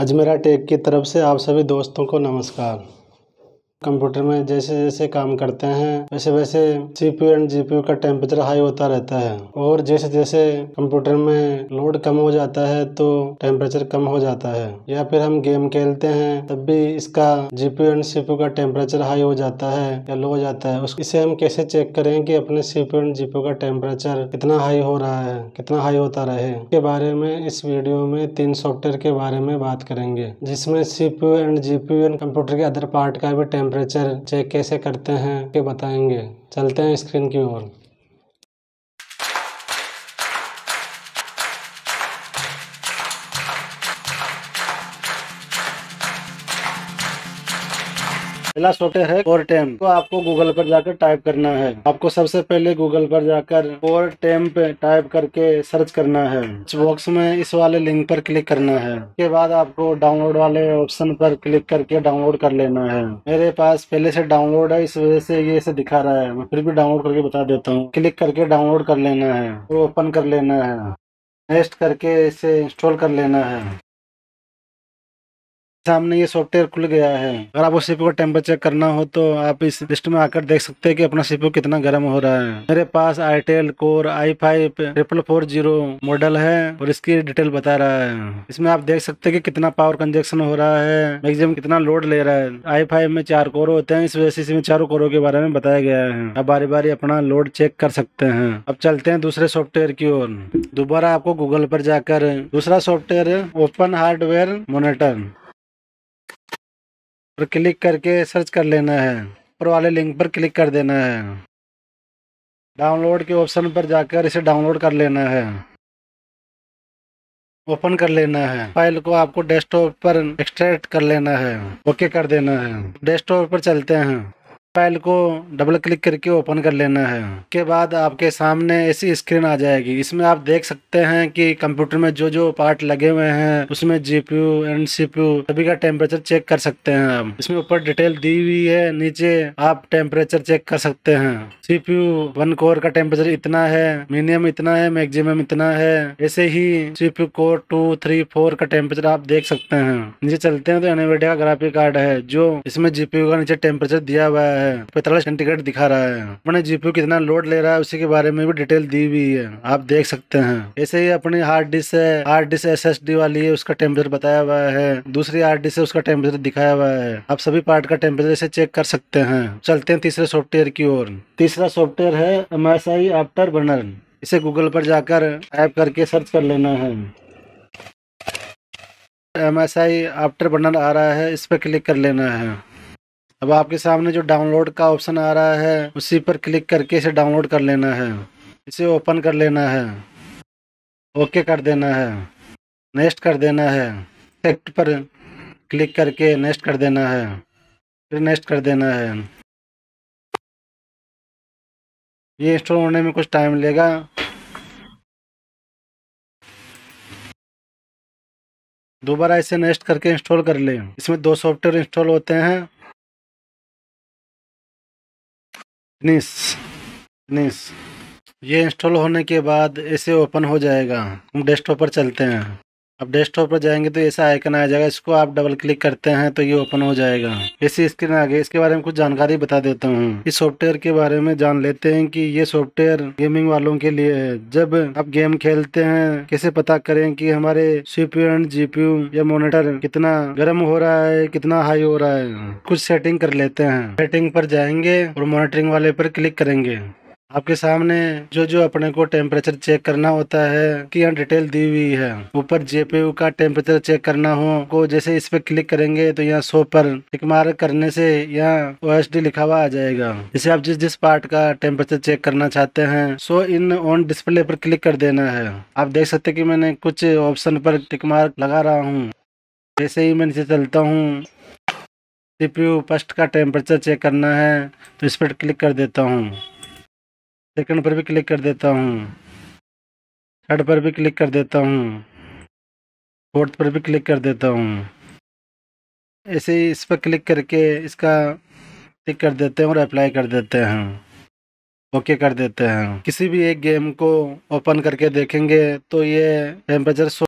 Ajmera take की तरफ से आप सभी दोस्तों को नमस्कार कंप्यूटर में जैसे जैसे काम करते हैं वैसे वैसे सीपीयू एंड जीपीयू का टेम्परेचर हाई होता रहता है और जैसे जैसे कंप्यूटर में लोड कम हो जाता है तो टेम्परेचर कम हो जाता है या फिर हम गेम खेलते हैं तब भी इसका जीपीयू एंड सीपीयू का टेम्परेचर हाई हो जाता है या लो हो जाता है इसे हम कैसे चेक करें कि अपने सीपीयू एंड जीपीयू का टेम्परेचर कितना हाई हो रहा है कितना हाई होता रहे के बारे में इस वीडियो में तीन सॉफ्टवेयर के बारे में बात करेंगे जिसमें CPU and GPU and computer के अदर पार्ट का भी टेम्परेचर टेम्परेचर चेक कैसे करते हैं ये बताएंगे चलते हैं स्क्रीन की ओर पहला सॉफ्टवेयर है कोरटेम तो आपको गूगल पर जाकर टाइप करना है आपको सबसे पहले गूगल पर जाकर कोरटेम पे टाइप करके सर्च करना है बॉक्स में इस वाले लिंक पर क्लिक करना है उसके बाद आपको डाउनलोड वाले ऑप्शन पर क्लिक करके डाउनलोड कर लेना है मेरे पास पहले से डाउनलोड है इस वजह से ये इसे दिखा रहा है मैं फिर भी डाउनलोड करके बता देता हूँ क्लिक करके डाउनलोड कर लेना है ओपन कर लेना है नेक्स्ट करके इसे इंस्टॉल कर लेना है सामने ये सॉफ्टवेयर खुल गया है अगर आपको सीपीयू का टेम्परेचर करना हो तो आप इस लिस्ट में आकर देख सकते हैं कि अपना सीपीयू कितना गर्म हो रहा है मेरे पास Intel core i five triple four zero model है और इसकी डिटेल बता रहा है इसमें आप देख सकते हैं कि कितना पावर कंजेक्शन हो रहा है मैक्सिमम कितना लोड ले रहा है आई फाइव में चार कोर होते हैं इस वजह से इसमें चारों कोरों के बारे में बताया गया है आप बारी बारी अपना लोड चेक कर सकते हैं अब चलते हैं दूसरे सॉफ्टवेयर की ओर दोबारा आपको गूगल पर जाकर दूसरा सॉफ्टवेयर है ओपन हार्डवेयर मोनिटर पर क्लिक करके सर्च कर लेना है ऊपर वाले लिंक पर क्लिक कर देना है डाउनलोड के ऑप्शन पर जाकर इसे डाउनलोड कर लेना है ओपन कर लेना है फाइल को आपको डेस्कटॉप पर एक्सट्रैक्ट कर लेना है ओके कर देना है डेस्कटॉप पर चलते हैं फाइल को डबल क्लिक करके ओपन कर लेना है के बाद आपके सामने ऐसी स्क्रीन आ जाएगी इसमें आप देख सकते हैं कि कंप्यूटर में जो जो पार्ट लगे हुए हैं उसमें जीपीयू एंड सीपीयू सभी का टेम्परेचर चेक कर सकते हैं आप इसमें ऊपर डिटेल दी हुई है नीचे आप टेम्परेचर चेक कर सकते हैं सीपीयू वन कोर का टेम्परेचर इतना है मीनियम इतना है मैक्सिमम इतना है ऐसे ही CPU core two three four का टेम्परेचर आप देख सकते हैं नीचे चलते हैं तो एनवीडिया ग्राफिक कार्ड है जो इसमें जीपीयू का नीचे टेम्परेचर दिया हुआ है है पैतालीस सेंटीग्रेड दिखा रहा है अपने जीपीयू कितना लोड ले रहा है उसी के बारे में भी डिटेल दी हुई है आप देख सकते हैं ऐसे ही अपनी हार्ड डिस्क है हार्ड डिस्क एस वाली है उसका टेम्परेचर बताया हुआ है दूसरी हार्ड डिस्क है उसका टेम्परेचर दिखाया हुआ है आप सभी पार्ट का टेम्परेचर से चेक कर सकते हैं चलते हैं तीसरे सॉफ्टवेयर की ओर तीसरा सॉफ्टवेयर है M S I afterburner इसे गूगल पर जाकर ऐप करके सर्च कर लेना है M S I afterburner आ रहा है इस पर क्लिक कर लेना है अब आपके सामने जो डाउनलोड का ऑप्शन आ रहा है उसी पर क्लिक करके इसे डाउनलोड कर लेना है इसे ओपन कर लेना है ओके कर देना है नेक्स्ट कर देना है सेक्ट पर क्लिक करके नेक्स्ट कर देना है फिर नेक्स्ट कर देना है ये इंस्टॉल होने में कुछ टाइम लेगा दोबारा इसे नेक्स्ट करके इंस्टॉल कर लें इसमें दो सॉफ्टवेयर इंस्टॉल होते हैं फिनिश फिनिश ये इंस्टॉल होने के बाद ऐसे ओपन हो जाएगा हम डेस्कटॉप पर चलते हैं अब डेस्कटॉप पर जाएंगे तो ऐसा आइकन आ जाएगा इसको आप डबल क्लिक करते हैं तो ये ओपन हो जाएगा ऐसी स्क्रीन आ गई इसके बारे में कुछ जानकारी बता देता हूँ इस सॉफ्टवेयर के बारे में जान लेते हैं कि ये सॉफ्टवेयर गेमिंग वालों के लिए है जब आप गेम खेलते हैं कैसे पता करें कि हमारे सीपी एंड जीपीयू या मोनिटर कितना गर्म हो रहा है कितना हाई हो रहा है कुछ सेटिंग कर लेते हैं सेटिंग पर जाएंगे और मॉनिटरिंग वाले पर क्लिक करेंगे आपके सामने जो जो अपने को टेम्परेचर चेक करना होता है कि यहाँ डिटेल दी हुई है ऊपर जेपीयू का टेम्परेचर चेक करना हो को जैसे इस पे क्लिक करेंगे तो यहाँ सो पर टिक मार्क करने से यहाँ ओ लिखा हुआ आ जाएगा जैसे आप जिस जिस पार्ट का टेम्परेचर चेक करना चाहते हैं सो इन ऑन डिस्प्ले पर क्लिक कर देना है आप देख सकते कि मैंने कुछ ऑप्शन पर टिक मार्क लगा रहा हूँ जैसे ही मैं नीचे चलता हूँ सीपीयू पस्ट का टेम्परेचर चेक करना है तो इस पर क्लिक कर देता हूँ सेकंड पर भी क्लिक कर देता हूँ थर्ड पर भी क्लिक कर देता हूँ फोर्थ पर भी क्लिक कर देता हूँ ऐसे ही इस पर क्लिक करके इसका क्लिक कर देते हैं और अप्लाई कर देते हैं ओके कर देते हैं किसी भी एक गेम को ओपन करके देखेंगे तो ये टेम्परेचर